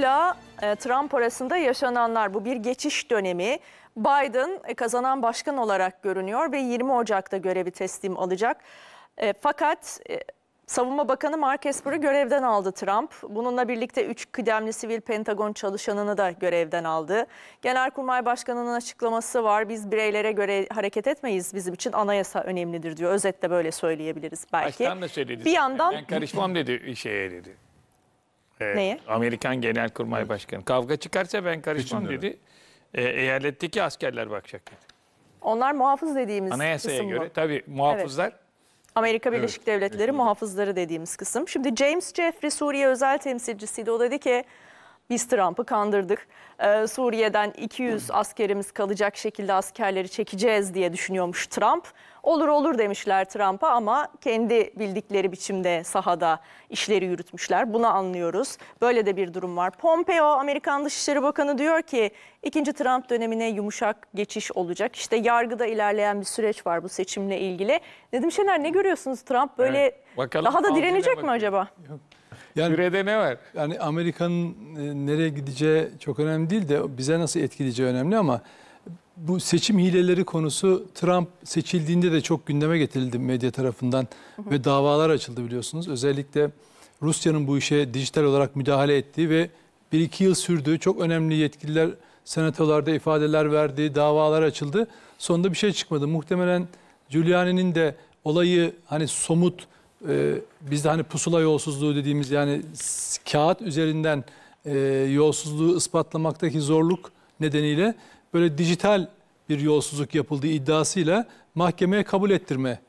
Trump'la e, Trump arasında yaşananlar bu bir geçiş dönemi. Biden e, kazanan başkan olarak görünüyor ve 20 Ocak'ta görevi teslim alacak. E, fakat Savunma Bakanı Mark Esper'ı görevden aldı Trump. Bununla birlikte 3 kıdemli sivil Pentagon çalışanını da görevden aldı. Genelkurmay Başkanı'nın açıklaması var. Biz bireylere göre hareket etmeyiz. Bizim için anayasa önemlidir diyor. Özetle böyle söyleyebiliriz belki. Baştan da söyledi. Bir yandan... Ben karışmam dedi şeye dedi e, Neye? Amerikan Genelkurmay Başkanı. Kavga çıkarsa ben karışmam dedi. E, eyaletteki askerler bakacak dedi. Onlar muhafız dediğimiz Anayasaya kısım göre bu. tabii muhafızlar Amerika Birleşik Devletleri muhafızları dediğimiz kısım. Şimdi James Jeffrey Suriye özel temsilcisiydi. O dedi ki biz Trump'ı kandırdık. Ee, Suriye'den 200 askerimiz kalacak şekilde askerleri çekeceğiz diye düşünüyormuş Trump. Olur olur demişler Trump'a ama kendi bildikleri biçimde sahada işleri yürütmüşler. Bunu anlıyoruz. Böyle de bir durum var. Pompeo, Amerikan Dışişleri Bakanı diyor ki ikinci Trump dönemine yumuşak geçiş olacak. İşte yargıda ilerleyen bir süreç var bu seçimle ilgili. Nedim Şener ne görüyorsunuz Trump böyle evet. daha da direnecek mi acaba? Yok. Yani, Sürede ne var? Yani Amerika'nın e, nereye gideceği çok önemli değil de bize nasıl etkileyeceği önemli ama bu seçim hileleri konusu Trump seçildiğinde de çok gündeme getirildi medya tarafından hı hı. ve davalar açıldı biliyorsunuz. Özellikle Rusya'nın bu işe dijital olarak müdahale ettiği ve bir iki yıl sürdüğü çok önemli yetkililer senatolarda ifadeler verdiği davalar açıldı. Sonunda bir şey çıkmadı. Muhtemelen Giuliani'nin de olayı hani somut e, ee, bizde hani pusula yolsuzluğu dediğimiz yani kağıt üzerinden e, yolsuzluğu ispatlamaktaki zorluk nedeniyle böyle dijital bir yolsuzluk yapıldığı iddiasıyla mahkemeye kabul ettirme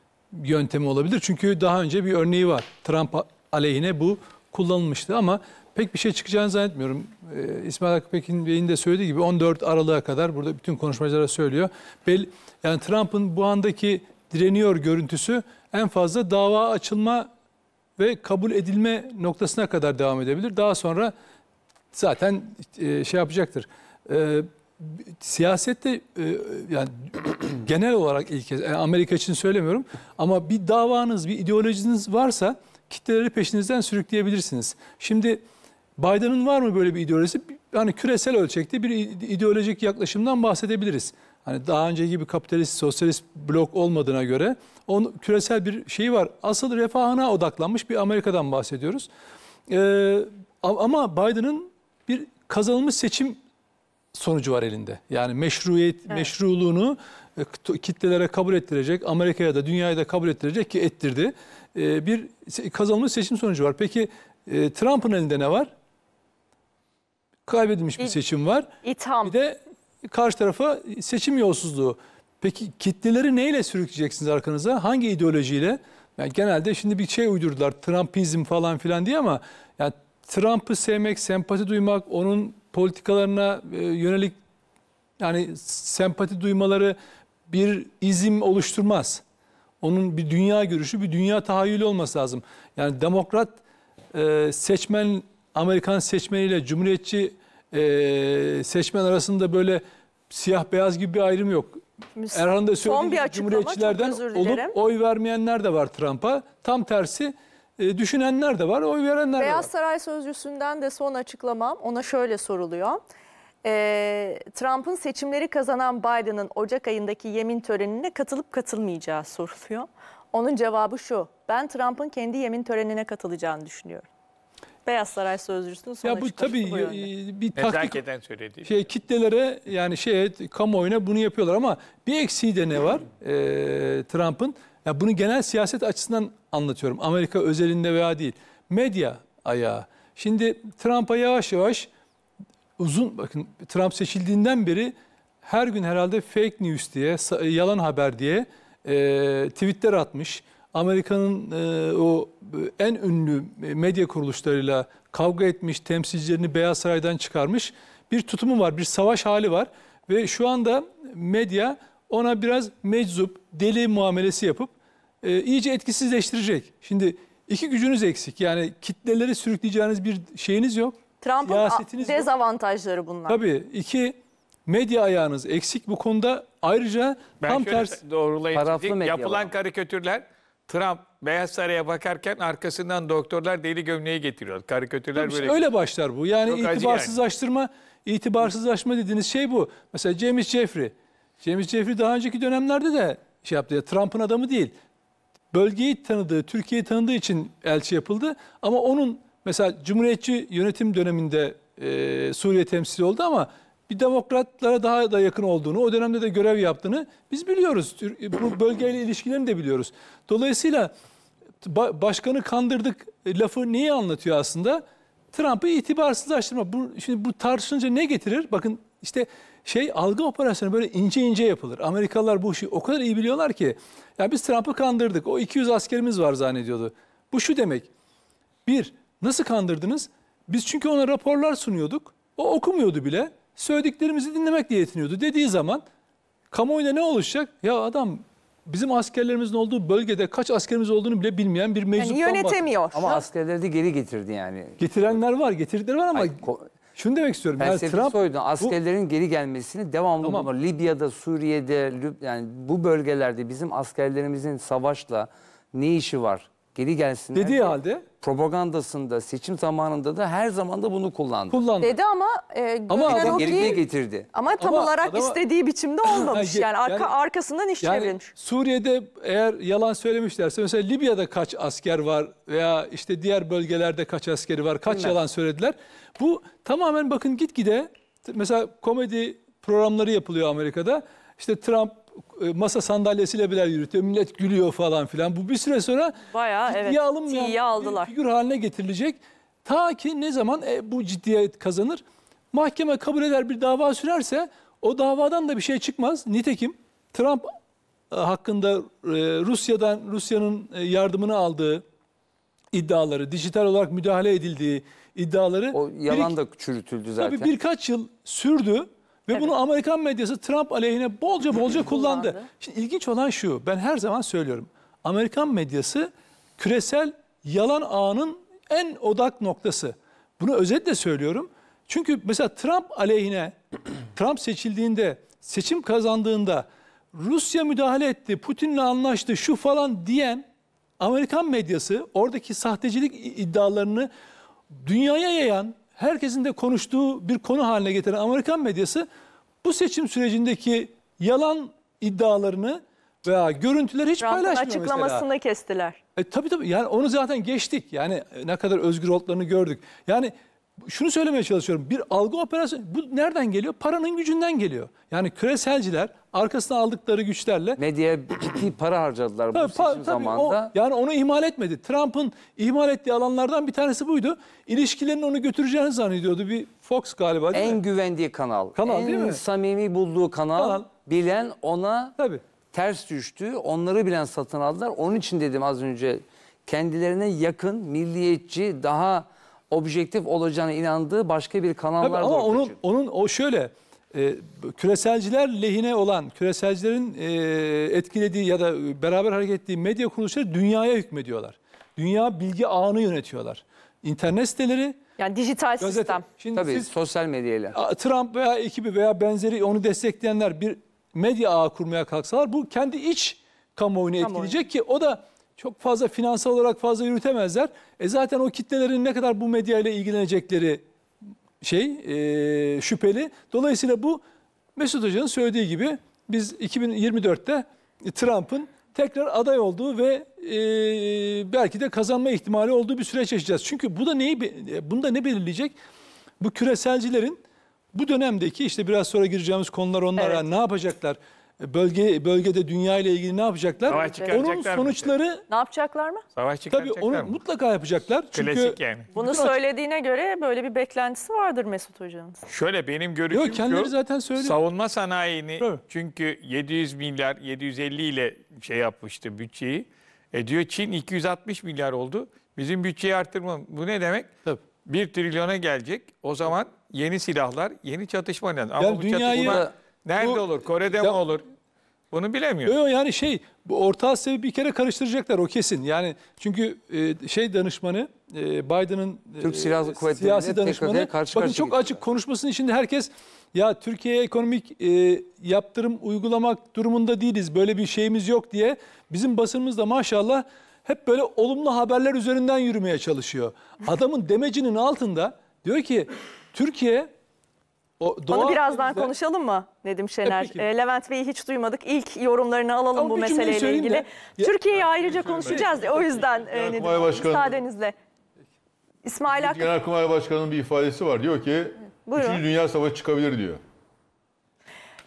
yöntemi olabilir. Çünkü daha önce bir örneği var. Trump aleyhine bu kullanılmıştı ama pek bir şey çıkacağını zannetmiyorum. Ee, İsmail Hakkı Pekin Bey'in de söylediği gibi 14 Aralık'a kadar burada bütün konuşmacılara söylüyor. Bel yani Trump'ın bu andaki direniyor görüntüsü en fazla dava açılma ve kabul edilme noktasına kadar devam edebilir. Daha sonra zaten e, şey yapacaktır. E, siyasette e, yani genel olarak ilke, Amerika için söylemiyorum ama bir davanız, bir ideolojiniz varsa kitleleri peşinizden sürükleyebilirsiniz. Şimdi Biden'ın var mı böyle bir ideolojisi? Yani küresel ölçekte bir ideolojik yaklaşımdan bahsedebiliriz. Hani daha önceki gibi kapitalist, sosyalist blok olmadığına göre on, küresel bir şeyi var. Asıl refahına odaklanmış bir Amerika'dan bahsediyoruz. Ee, ama Biden'ın bir kazanılmış seçim sonucu var elinde. Yani meşruiyet, evet. meşruluğunu e, kitlelere kabul ettirecek, Amerika'ya da dünyaya da kabul ettirecek ki ettirdi. Ee, bir kazanılmış seçim sonucu var. Peki e, Trump'ın elinde ne var? Kaybedilmiş bir seçim var. İtham. Bir de karşı tarafı seçim yolsuzluğu. Peki kitleleri neyle sürükleyeceksiniz arkanıza? Hangi ideolojiyle? Yani genelde şimdi bir şey uydurdular Trumpizm falan filan diye ama yani Trump'ı sevmek, sempati duymak, onun politikalarına e, yönelik yani sempati duymaları bir izim oluşturmaz. Onun bir dünya görüşü, bir dünya tahayyülü olması lazım. Yani demokrat e, seçmen, Amerikan seçmeniyle cumhuriyetçi e, seçmen arasında böyle siyah beyaz gibi bir ayrım yok. Erhan da söylediği bir cumhuriyetçilerden olup oy vermeyenler de var Trump'a. Tam tersi e, düşünenler de var, oy verenler de var. Beyaz Saray Sözcüsü'nden de son açıklamam ona şöyle soruluyor. Ee, Trump'ın seçimleri kazanan Biden'ın Ocak ayındaki yemin törenine katılıp katılmayacağı soruluyor. Onun cevabı şu, ben Trump'ın kendi yemin törenine katılacağını düşünüyorum. Beyaz Saray sözcüsünün sona Ya bu tabii bu e, bir Nezaketen söylediği. Şey, şey, kitlelere yani şey kamuoyuna bunu yapıyorlar ama bir eksiği de ne var e, Trump'ın? Ya bunu genel siyaset açısından anlatıyorum. Amerika özelinde veya değil. Medya ayağı. Şimdi Trump'a yavaş yavaş uzun bakın Trump seçildiğinden beri her gün herhalde fake news diye, yalan haber diye e, tweetler atmış. Amerika'nın e, o e, en ünlü e, medya kuruluşlarıyla kavga etmiş, temsilcilerini Beyaz Saray'dan çıkarmış bir tutumu var, bir savaş hali var. Ve şu anda medya ona biraz meczup, deli muamelesi yapıp e, iyice etkisizleştirecek. Şimdi iki gücünüz eksik. Yani kitleleri sürükleyeceğiniz bir şeyiniz yok. Trump'ın dezavantajları bunlar. Tabii. iki medya ayağınız eksik bu konuda. Ayrıca ben tam tersi doğrulayıcı yapılan var. karikatürler Trump Beyaz Saray'a bakarken arkasından doktorlar deli gömleği getiriyor. Karikatürler Tabii böyle. öyle başlar bu. Yani Çok itibarsızlaştırma, yani. itibarsızlaşma dediğiniz şey bu. Mesela James Jeffrey. James Jeffrey daha önceki dönemlerde de şey yaptı. ya. Trump'ın adamı değil. Bölgeyi tanıdığı, Türkiye'yi tanıdığı için elçi yapıldı. Ama onun mesela Cumhuriyetçi yönetim döneminde e, Suriye temsili oldu ama bir demokratlara daha da yakın olduğunu, o dönemde de görev yaptığını biz biliyoruz. E, bu bölgeyle ilişkilerini de biliyoruz. Dolayısıyla başkanı kandırdık e, lafı neyi anlatıyor aslında? Trump'ı itibarsızlaştırma. Bu, şimdi bu tartışınca ne getirir? Bakın işte şey algı operasyonu böyle ince ince yapılır. Amerikalılar bu işi o kadar iyi biliyorlar ki. Ya biz Trump'ı kandırdık. O 200 askerimiz var zannediyordu. Bu şu demek. Bir, nasıl kandırdınız? Biz çünkü ona raporlar sunuyorduk. O okumuyordu bile söylediklerimizi dinlemekle yetiniyordu dediği zaman kamuoyunda ne oluşacak? Ya adam bizim askerlerimizin olduğu bölgede kaç askerimiz olduğunu bile bilmeyen bir meczuptan yani yönetemiyor. Bak. Ama ha? askerleri de geri getirdi yani. Getirenler var, getirdiler var ama Hayır, şunu demek istiyorum. Felsefi yani Trump soydu. Askerlerin bu, geri gelmesini devamlı tamam. bunlar. Libya'da, Suriye'de, Lüb yani bu bölgelerde bizim askerlerimizin savaşla ne işi var? geri gelsinler. Dediği halde propagandasında, seçim zamanında da her zaman da bunu kullandı. kullandı. Dedi ama e, Ama adam- o getirdi. ama tam Ama olarak adama- istediği biçimde olmamış. Yani, Yani- arkasından iş Yani çevrilmiş. Suriye'de eğer yalan söylemişlerse mesela Libya'da kaç asker var veya işte diğer bölgelerde kaç askeri var, kaç yalan söylediler. Bu tamamen bakın gitgide t- mesela komedi programları yapılıyor Amerika'da. İşte Trump e, masa sandalyesiyle bile yürütüyor. Millet gülüyor falan filan. Bu bir süre sonra Bayağı, ciddiye evet, alınmayan ciddiye aldılar. figür haline getirilecek. Ta ki ne zaman e, bu ciddiyet kazanır? Mahkeme kabul eder bir dava sürerse o davadan da bir şey çıkmaz. Nitekim Trump e, hakkında e, Rusya'dan Rusya'nın yardımını aldığı iddiaları, dijital olarak müdahale edildiği iddiaları o yalan bir, da çürütüldü zaten. Tabii birkaç yıl sürdü. Ve evet. bunu Amerikan medyası Trump aleyhine bolca bolca kullandı. kullandı. Şimdi ilginç olan şu, ben her zaman söylüyorum. Amerikan medyası küresel yalan ağının en odak noktası. Bunu özetle söylüyorum. Çünkü mesela Trump aleyhine, Trump seçildiğinde, seçim kazandığında Rusya müdahale etti, Putin'le anlaştı, şu falan diyen Amerikan medyası oradaki sahtecilik iddialarını dünyaya yayan, herkesin de konuştuğu bir konu haline getiren Amerikan medyası bu seçim sürecindeki yalan iddialarını veya görüntüler hiç Trump'ın paylaşmıyor açıklamasını mesela. kestiler. E, tabii tabii yani onu zaten geçtik. Yani ne kadar özgür olduklarını gördük. Yani şunu söylemeye çalışıyorum. Bir algı operasyonu bu nereden geliyor? Paranın gücünden geliyor. Yani küreselciler arkasına aldıkları güçlerle medyaya ciddi para harcadılar tabii, bu seçim tabii, zamanında. O, yani onu ihmal etmedi. Trump'ın ihmal ettiği alanlardan bir tanesi buydu. İlişkilerini onu götüreceğini zannediyordu. Bir Fox galiba değil En mi? güvendiği kanal. Kanal en değil mi? samimi bulduğu kanal. kanal. Bilen ona tabii. ters düştü. Onları bilen satın aldılar. Onun için dedim az önce kendilerine yakın, milliyetçi, daha objektif olacağına inandığı başka bir kanallar var ama onun onun o şöyle e, küreselciler lehine olan küreselcilerin e, etkilediği ya da beraber hareket ettiği medya kuruluşları dünyaya hükmediyorlar. Dünya bilgi ağını yönetiyorlar. İnternet siteleri yani dijital gazete. sistem. Şimdi Tabii siz, sosyal medyayla. Trump veya ekibi veya benzeri onu destekleyenler bir medya ağı kurmaya kalksalar bu kendi iç kamuoyunu etkileyecek ki o da çok fazla finansal olarak fazla yürütemezler. E zaten o kitlelerin ne kadar bu medya ile ilgilenecekleri şey e, şüpheli. Dolayısıyla bu Mesut Hoca'nın söylediği gibi biz 2024'te Trump'ın tekrar aday olduğu ve e, belki de kazanma ihtimali olduğu bir süreç yaşayacağız. Çünkü bu da neyi e, bunda ne belirleyecek? Bu küreselcilerin bu dönemdeki işte biraz sonra gireceğimiz konular onlara evet. ne yapacaklar? bölge bölgede dünya ile ilgili ne yapacaklar? Savaş Onun çıkaracaklar mı işte? sonuçları Ne yapacaklar mı? Savaş tabii çıkaracaklar onu mı? mutlaka yapacaklar. Çünkü yani. Bunu söylediğine göre böyle bir beklentisi vardır Mesut Hoca'nın. Şöyle benim görüşüm Yok kendileri şu, zaten söylüyor. savunma sanayini Tabii. çünkü 700 milyar 750 ile şey yapmıştı bütçeyi. E diyor Çin 260 milyar oldu. Bizim bütçeyi arttırma. Bu ne demek? Tabii. 1 trilyona gelecek. O zaman yeni silahlar, yeni çatışma lazım. Ama Yani bu dünyayı çatışma Nerede Bu- olur? Kore'de mi olur? Bunu bilemiyorum. Yok yani şey bu Orta Asya'yı bir kere karıştıracaklar o kesin. Yani çünkü e, şey danışmanı e, Biden'ın e, Türk Silahlı Kuvvetleri siyasi danışmanı karşı bakın çok gittiler. açık konuşmasının içinde herkes ya Türkiye'ye ekonomik e, yaptırım uygulamak durumunda değiliz. Böyle bir şeyimiz yok diye bizim basınımız da maşallah hep böyle olumlu haberler üzerinden yürümeye çalışıyor. Adamın demecinin altında diyor ki Türkiye o, doğa Onu birazdan bize... konuşalım mı Nedim e, Şener? E, e, Levent Bey'i hiç duymadık. İlk yorumlarını alalım Ama bu meseleyle ilgili. Türkiye'yi ayrıca konuşacağız. O yüzden e, Nedim müsaadenizle. İsmail Akın. Genelkurmay Başkanı'nın bir ifadesi var. Diyor ki, Buyurun. 3. Dünya Savaşı çıkabilir diyor.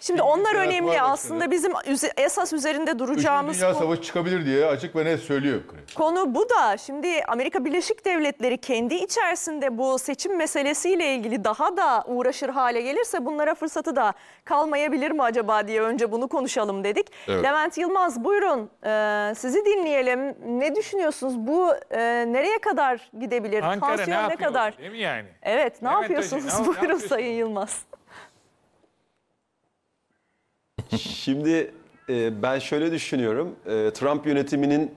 Şimdi onlar önemli aslında bizim esas üzerinde duracağımız Üçüncü Dünya Savaşı çıkabilir diye açık ve net söylüyor. Konu bu da şimdi Amerika Birleşik Devletleri kendi içerisinde bu seçim meselesiyle ilgili daha da uğraşır hale gelirse bunlara fırsatı da kalmayabilir mi acaba diye önce bunu konuşalım dedik. Evet. Levent Yılmaz buyurun e, sizi dinleyelim. Ne düşünüyorsunuz bu e, nereye kadar gidebilir? Ankara Tansiyon ne, ne kadar? Değil mi yani? Evet ne Levent yapıyorsunuz Hoca, ne, buyurun ne yapıyorsun? Sayın Yılmaz. Şimdi e, ben şöyle düşünüyorum. E, Trump yönetiminin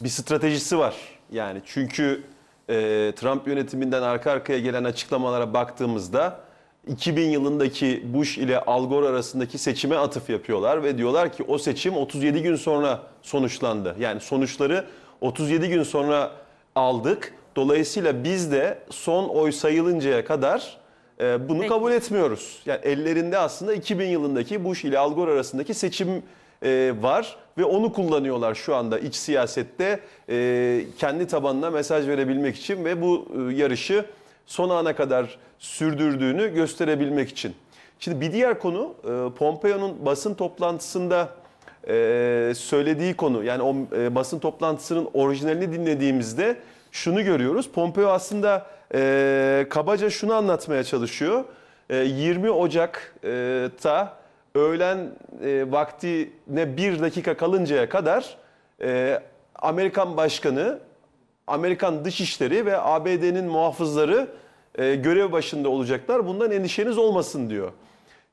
bir stratejisi var. Yani çünkü e, Trump yönetiminden arka arkaya gelen açıklamalara baktığımızda 2000 yılındaki Bush ile Al Gore arasındaki seçime atıf yapıyorlar ve diyorlar ki o seçim 37 gün sonra sonuçlandı. Yani sonuçları 37 gün sonra aldık. Dolayısıyla biz de son oy sayılıncaya kadar e, bunu Peki. kabul etmiyoruz. Yani ellerinde aslında 2000 yılındaki Bush ile Al Gore arasındaki seçim e, var ve onu kullanıyorlar şu anda iç siyasette e, kendi tabanına mesaj verebilmek için ve bu e, yarışı son ana kadar sürdürdüğünü gösterebilmek için. Şimdi bir diğer konu e, Pompeo'nun basın toplantısında e, söylediği konu yani o e, basın toplantısının orijinalini dinlediğimizde şunu görüyoruz. Pompeo aslında e, kabaca şunu anlatmaya çalışıyor. E, 20 Ocak'ta öğlen e, vaktine bir dakika kalıncaya kadar e, Amerikan Başkanı, Amerikan Dışişleri ve ABD'nin muhafızları e, görev başında olacaklar. Bundan endişeniz olmasın diyor.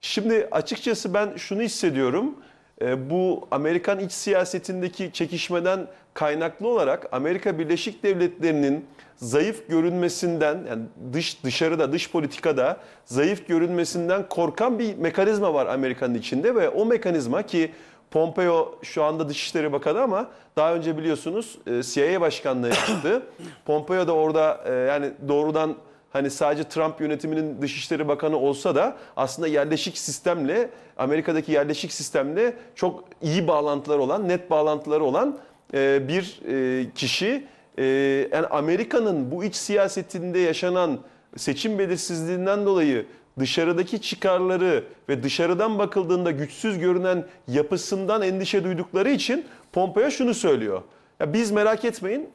Şimdi açıkçası ben şunu hissediyorum. E, bu Amerikan iç siyasetindeki çekişmeden kaynaklı olarak Amerika Birleşik Devletleri'nin zayıf görünmesinden yani dış dışarıda dış politikada zayıf görünmesinden korkan bir mekanizma var Amerika'nın içinde ve o mekanizma ki Pompeo şu anda Dışişleri Bakanı ama daha önce biliyorsunuz e, CIA başkanlığı yaptı. Pompeo da orada e, yani doğrudan hani sadece Trump yönetiminin Dışişleri Bakanı olsa da aslında yerleşik sistemle Amerika'daki yerleşik sistemle çok iyi bağlantılar olan, net bağlantıları olan e, bir e, kişi e, yani Amerika'nın bu iç siyasetinde yaşanan seçim belirsizliğinden dolayı dışarıdaki çıkarları ve dışarıdan bakıldığında güçsüz görünen yapısından endişe duydukları için Pompeo şunu söylüyor. Ya biz merak etmeyin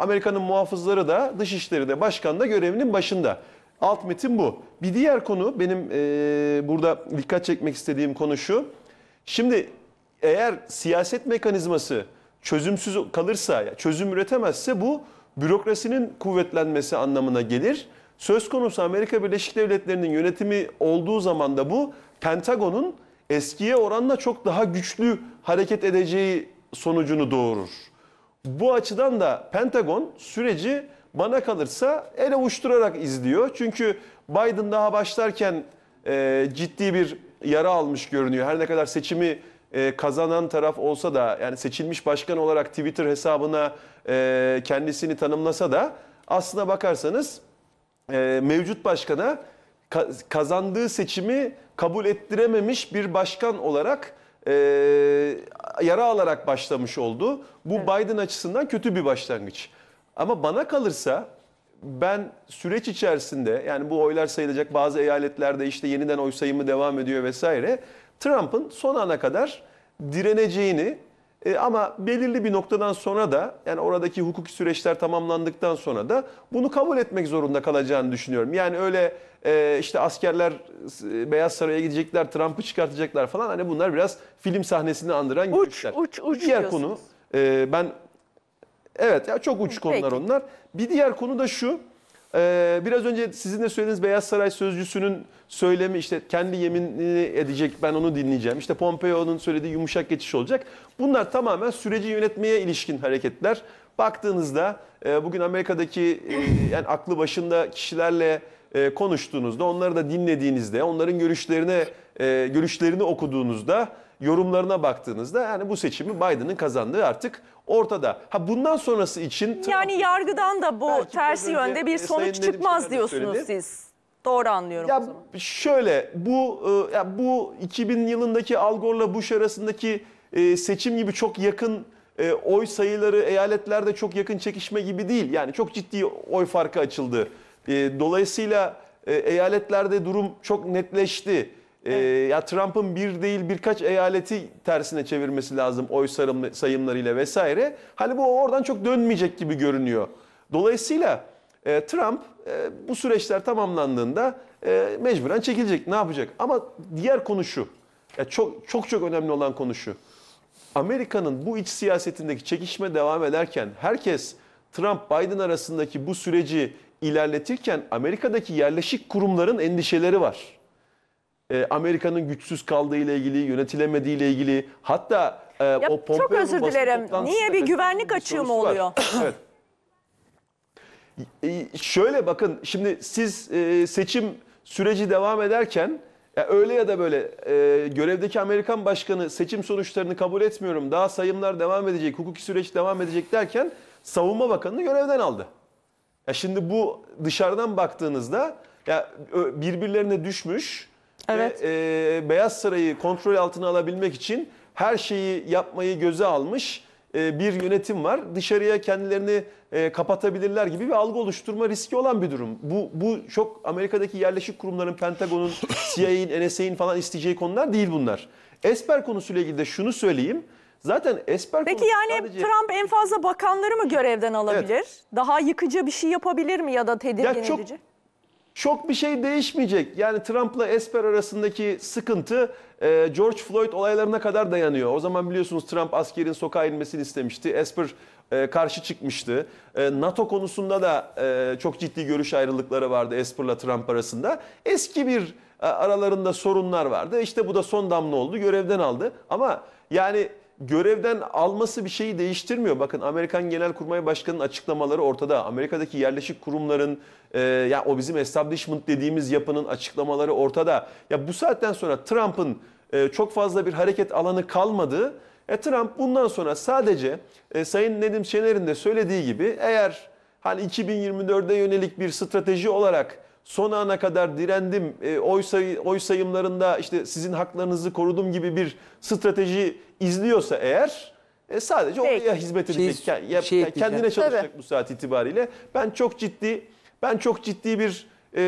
Amerika'nın muhafızları da dışişleri de başkan da görevinin başında. Alt metin bu. Bir diğer konu benim e, burada dikkat çekmek istediğim konu şu. Şimdi eğer siyaset mekanizması çözümsüz kalırsa, çözüm üretemezse bu bürokrasinin kuvvetlenmesi anlamına gelir. Söz konusu Amerika Birleşik Devletleri'nin yönetimi olduğu zaman da bu Pentagon'un eskiye oranla çok daha güçlü hareket edeceği sonucunu doğurur. Bu açıdan da Pentagon süreci bana kalırsa ele uçturarak izliyor. Çünkü Biden daha başlarken e, ciddi bir yara almış görünüyor. Her ne kadar seçimi e, kazanan taraf olsa da yani seçilmiş başkan olarak Twitter hesabına e, kendisini tanımlasa da aslına bakarsanız e, mevcut başkana ka kazandığı seçimi kabul ettirememiş bir başkan olarak e, yara alarak başlamış oldu. Bu evet. Biden açısından kötü bir başlangıç. Ama bana kalırsa ben süreç içerisinde yani bu oylar sayılacak bazı eyaletlerde işte yeniden oy sayımı devam ediyor vesaire. Trump'ın son ana kadar direneceğini e, ama belirli bir noktadan sonra da yani oradaki hukuki süreçler tamamlandıktan sonra da bunu kabul etmek zorunda kalacağını düşünüyorum. Yani öyle e, işte askerler e, Beyaz Saray'a gidecekler, Trump'ı çıkartacaklar falan hani bunlar biraz film sahnesini andıran uç, görüşler. Uç, uç, Diğer konu e, ben evet ya çok uç konular onlar. Bir diğer konu da şu. Ee, biraz önce sizin de söylediğiniz Beyaz Saray sözcüsünün söylemi işte kendi yeminini edecek ben onu dinleyeceğim. İşte Pompeo'nun söylediği yumuşak geçiş olacak. Bunlar tamamen süreci yönetmeye ilişkin hareketler. Baktığınızda e, bugün Amerika'daki e, yani aklı başında kişilerle e, konuştuğunuzda, onları da dinlediğinizde, onların görüşlerine görüşlerini okuduğunuzda yorumlarına baktığınızda yani bu seçimi Biden'ın kazandığı artık ortada. Ha bundan sonrası için Yani yargıdan da bu Belki tersi yönde bir e, sonuç çıkmaz diyorsunuz söyledi. siz. Doğru anlıyorum o zaman. şöyle bu e, ya bu 2000 yılındaki Al Gore'la Bush arasındaki e, seçim gibi çok yakın oy sayıları eyaletlerde çok yakın çekişme gibi değil. Yani çok ciddi oy farkı açıldı. dolayısıyla eyaletlerde durum çok netleşti. Ee, evet. ya Trump'ın bir değil birkaç eyaleti tersine çevirmesi lazım oy sayımlarıyla vesaire. Hani bu oradan çok dönmeyecek gibi görünüyor. Dolayısıyla e, Trump e, bu süreçler tamamlandığında e, mecburen çekilecek. Ne yapacak? Ama diğer konu şu. Ya çok çok çok önemli olan konu şu. Amerika'nın bu iç siyasetindeki çekişme devam ederken herkes Trump Biden arasındaki bu süreci ilerletirken Amerika'daki yerleşik kurumların endişeleri var e, Amerika'nın güçsüz kaldığı ile ilgili, yönetilemediği ile ilgili hatta e, ya, o Pompeo'nun Çok özür dilerim. Niye bir güvenlik açığı mı oluyor? evet. E, şöyle bakın şimdi siz e, seçim süreci devam ederken ya öyle ya da böyle e, görevdeki Amerikan başkanı seçim sonuçlarını kabul etmiyorum. Daha sayımlar devam edecek, hukuki süreç devam edecek derken savunma bakanını görevden aldı. Ya şimdi bu dışarıdan baktığınızda ya birbirlerine düşmüş Evet. Ve, e, Beyaz Saray'ı kontrol altına alabilmek için her şeyi yapmayı göze almış e, bir yönetim var. Dışarıya kendilerini e, kapatabilirler gibi bir algı oluşturma riski olan bir durum. Bu, bu çok Amerika'daki yerleşik kurumların, Pentagon'un, CIA'in, NSA'in falan isteyeceği konular değil bunlar. Esper konusuyla ilgili de şunu söyleyeyim. Zaten Esper Peki yani sadece... Trump en fazla bakanları mı görevden alabilir? Evet. Daha yıkıcı bir şey yapabilir mi ya da tedirgin ya çok, edici? Şok bir şey değişmeyecek. Yani Trump'la Esper arasındaki sıkıntı e, George Floyd olaylarına kadar dayanıyor. O zaman biliyorsunuz Trump askerin sokağa inmesini istemişti. Esper e, karşı çıkmıştı. E, NATO konusunda da çok ciddi görüş ayrılıkları vardı Esper'la Trump arasında. Eski bir aralarında sorunlar vardı. İşte bu da son damla oldu. Görevden aldı. Ama yani görevden alması bir şeyi değiştirmiyor. Bakın Amerikan Genelkurmay Başkanı'nın açıklamaları ortada. Amerika'daki yerleşik kurumların e, ya o bizim establishment dediğimiz yapının açıklamaları ortada. Ya bu saatten sonra Trump'ın e, çok fazla bir hareket alanı kalmadı. E, Trump bundan sonra sadece e, Sayın Nedim Şener'in de söylediği gibi eğer hani 2024'e yönelik bir strateji olarak son ana kadar direndim, e, oy, say oy sayımlarında işte sizin haklarınızı korudum gibi bir strateji izliyorsa eğer e, sadece Peki. oraya hizmet edecek, şey, şey, ya, şey kendine diyeceğim. çalışacak Tabii. bu saat itibariyle. Ben çok ciddi, ben çok ciddi bir e,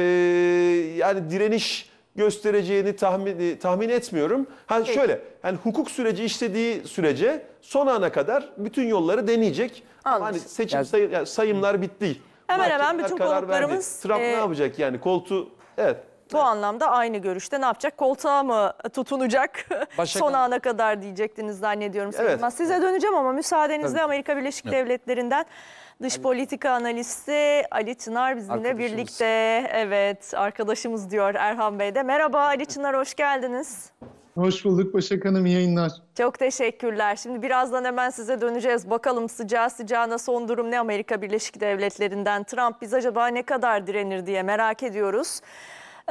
yani direniş göstereceğini tahmin e, tahmin etmiyorum. Hani Peki. şöyle, yani hukuk süreci işlediği sürece son ana kadar bütün yolları deneyecek. Anladım. Hani seçim yani, sayı, yani sayımlar bitti. Hemen hemen bütün karar konuklarımız... Verdi. Trump e, ne yapacak yani koltuğu... Evet. Bu evet. anlamda aynı görüşte ne yapacak? Koltuğa mı tutunacak? Başak... Son ana kadar diyecektiniz zannediyorum. Evet. Size döneceğim ama müsaadenizle Tabii. Amerika Birleşik evet. Devletleri'nden dış Ali. politika analisti Ali Çınar bizimle birlikte. Evet arkadaşımız diyor Erhan Bey de. Merhaba Ali Çınar hoş geldiniz. Hoş bulduk Başak Hanım, yayınlar. Çok teşekkürler. Şimdi birazdan hemen size döneceğiz. Bakalım sıcağı sıcağına son durum ne Amerika Birleşik Devletleri'nden? Trump biz acaba ne kadar direnir diye merak ediyoruz.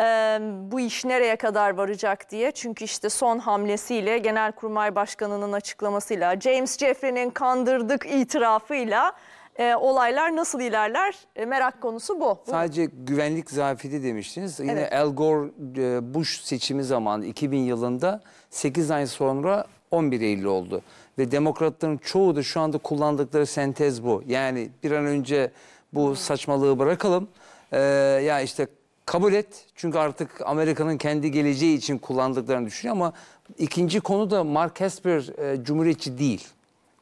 Ee, bu iş nereye kadar varacak diye. Çünkü işte son hamlesiyle Genelkurmay Başkanı'nın açıklamasıyla, James Jeffrey'nin kandırdık itirafıyla e, olaylar nasıl ilerler e, merak konusu bu. bu. Sadece güvenlik zafiyeti demiştiniz. Yine evet. Al Gore e, Bush seçimi zamanı 2000 yılında 8 ay sonra 11 Eylül oldu. Ve demokratların çoğu da şu anda kullandıkları sentez bu. Yani bir an önce bu hmm. saçmalığı bırakalım. Ee, ya işte kabul et. Çünkü artık Amerika'nın kendi geleceği için kullandıklarını düşünüyor ama ikinci konu da Mark Esper e, cumhuriyetçi değil.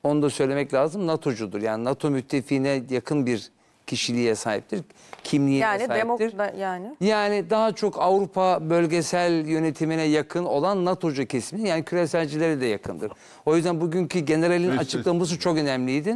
Onu da söylemek lazım. NATO'cudur. Yani NATO müttefiğine yakın bir kişiliğe sahiptir. Kimliğe yani sahiptir. yani. yani daha çok Avrupa bölgesel yönetimine yakın olan NATO'cu kesimi yani küreselcilere de yakındır. O yüzden bugünkü generalin evet, açıklaması çok önemliydi.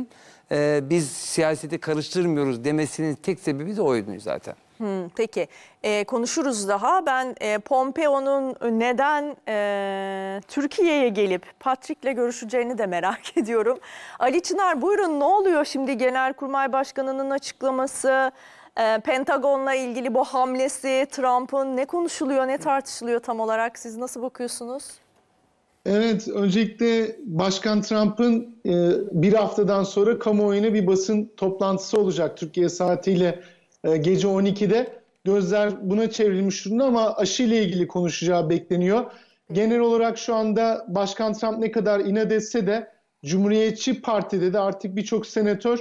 Ee, biz siyaseti karıştırmıyoruz demesinin tek sebebi de oydu zaten. Hmm, peki e, konuşuruz daha. Ben e, Pompeo'nun neden e, Türkiye'ye gelip Patrick'le görüşeceğini de merak ediyorum. Ali Çınar buyurun ne oluyor şimdi Genelkurmay Başkanı'nın açıklaması, e, Pentagon'la ilgili bu hamlesi, Trump'ın ne konuşuluyor, ne tartışılıyor tam olarak? Siz nasıl bakıyorsunuz? Evet, öncelikle Başkan Trump'ın e, bir haftadan sonra kamuoyuna bir basın toplantısı olacak Türkiye saatiyle ee, gece 12'de. Gözler buna çevrilmiş durumda ama aşı ile ilgili konuşacağı bekleniyor. Genel olarak şu anda Başkan Trump ne kadar inat etse de Cumhuriyetçi Parti'de de artık birçok senatör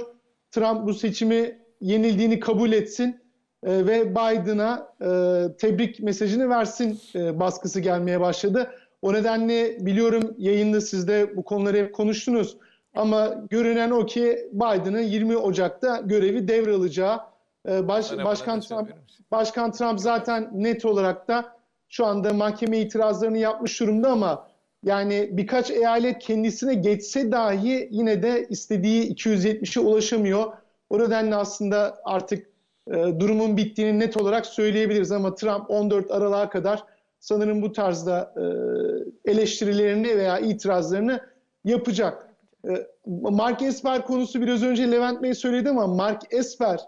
Trump bu seçimi yenildiğini kabul etsin e, ve Biden'a e, tebrik mesajını versin e, baskısı gelmeye başladı. O nedenle biliyorum yayında siz de bu konuları hep konuştunuz. Ama görünen o ki Biden'ın 20 Ocak'ta görevi devralacağı ee, baş, Başkan, Trump, Başkan Trump zaten net olarak da şu anda mahkeme itirazlarını yapmış durumda ama yani birkaç eyalet kendisine geçse dahi yine de istediği 270'e ulaşamıyor. O nedenle aslında artık e, durumun bittiğini net olarak söyleyebiliriz ama Trump 14 Aralık'a kadar sanırım bu tarzda e, eleştirilerini veya itirazlarını yapacak. E, Mark Esper konusu biraz önce Levent Bey söyledi ama Mark Esper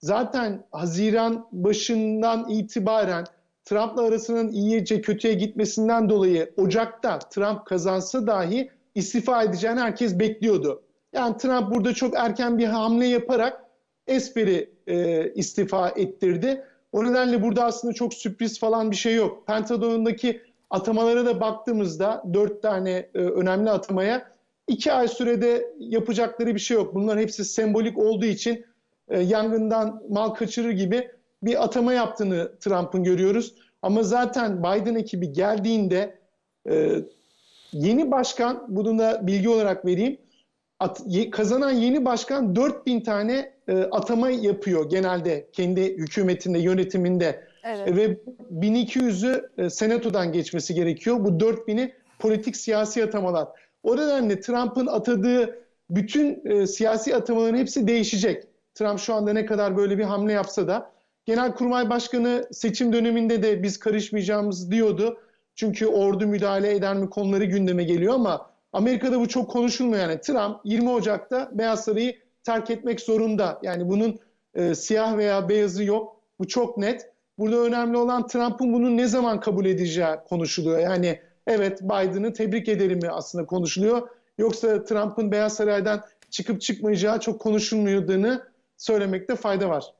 zaten Haziran başından itibaren Trump'la arasının iyice kötüye gitmesinden dolayı Ocak'ta Trump kazansa dahi istifa edeceğini herkes bekliyordu. Yani Trump burada çok erken bir hamle yaparak Esper'i e, istifa ettirdi. O nedenle burada aslında çok sürpriz falan bir şey yok. Pentagon'daki atamalara da baktığımızda dört tane e, önemli atamaya iki ay sürede yapacakları bir şey yok. Bunların hepsi sembolik olduğu için e, yangından mal kaçırır gibi bir atama yaptığını Trump'ın görüyoruz. Ama zaten Biden ekibi geldiğinde e, yeni başkan, bunu da bilgi olarak vereyim, at, ye, kazanan yeni başkan 4000 tane e, atama yapıyor genelde kendi hükümetinde, yönetiminde. Evet. E, ve 1200'ü e, senatodan geçmesi gerekiyor. Bu 4000'i politik siyasi atamalar. O nedenle Trump'ın atadığı bütün e, siyasi atamaların hepsi değişecek. Trump şu anda ne kadar böyle bir hamle yapsa da genel kurmay Başkanı seçim döneminde de biz karışmayacağımız diyordu. Çünkü ordu müdahale eder mi konuları gündeme geliyor ama Amerika'da bu çok konuşulmuyor. Yani Trump 20 Ocak'ta Beyaz Sarayı terk etmek zorunda. Yani bunun e, siyah veya beyazı yok. Bu çok net. Burada önemli olan Trump'ın bunu ne zaman kabul edeceği konuşuluyor. Yani evet Biden'ı tebrik ederim mi aslında konuşuluyor. Yoksa Trump'ın Beyaz Saray'dan çıkıp çıkmayacağı çok konuşulmuyorduğunu söylemekte fayda var.